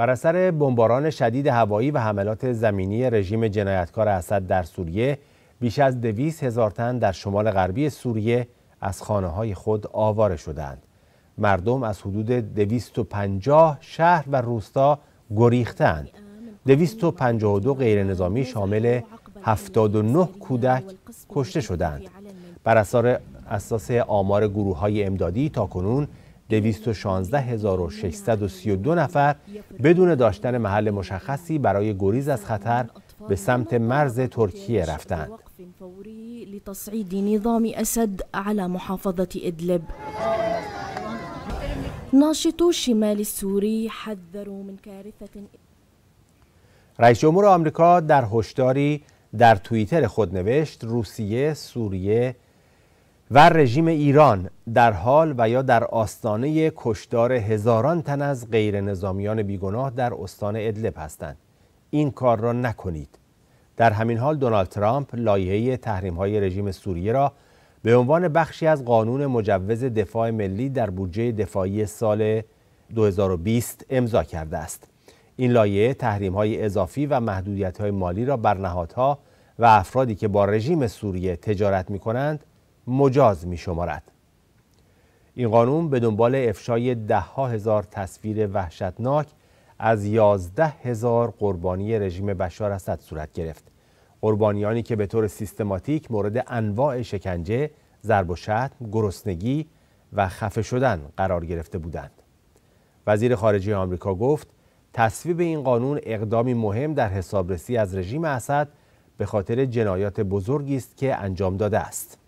بر اثر بمباران شدید هوایی و حملات زمینی رژیم جنایتکار اسد در سوریه بیش از دویس هزار تن در شمال غربی سوریه از خانه های خود آواره شدند. مردم از حدود پنجاه شهر و روستا گریختند. دو غیر نظامی شامل نه کودک کشته شدند. بر اساس آمار گروه های امدادی تا کنون 216632 نفر بدون داشتن محل مشخصی برای گریز از خطر به سمت مرز ترکیه رفتند. رئیس جمهور آمریکا در هشداری در توییتر خود نوشت روسیه، سوریه، و رژیم ایران در حال و یا در آستانه کشدار هزاران تن از غیر نظامیان بیگناه در استان ادلب هستند این کار را نکنید در همین حال دونالد ترامپ لایحه تحریم های رژیم سوریه را به عنوان بخشی از قانون مجوز دفاع ملی در بودجه دفاعی سال 2020 امضا کرده است این لایحه تحریم های اضافی و محدودیت های مالی را بر نهادها و افرادی که با رژیم سوریه تجارت می کنند مجاز می شمارد. این قانون به دنبال افشای ده ها هزار تصویر وحشتناک از یازده هزار قربانی رژیم بشار اسد صورت گرفت. قربانیانی که به طور سیستماتیک مورد انواع شکنجه، ضرب و شتم، گرسنگی و خفه شدن قرار گرفته بودند. وزیر خارجه آمریکا گفت تصویب این قانون اقدامی مهم در حسابرسی از رژیم اسد به خاطر جنایات بزرگی است که انجام داده است.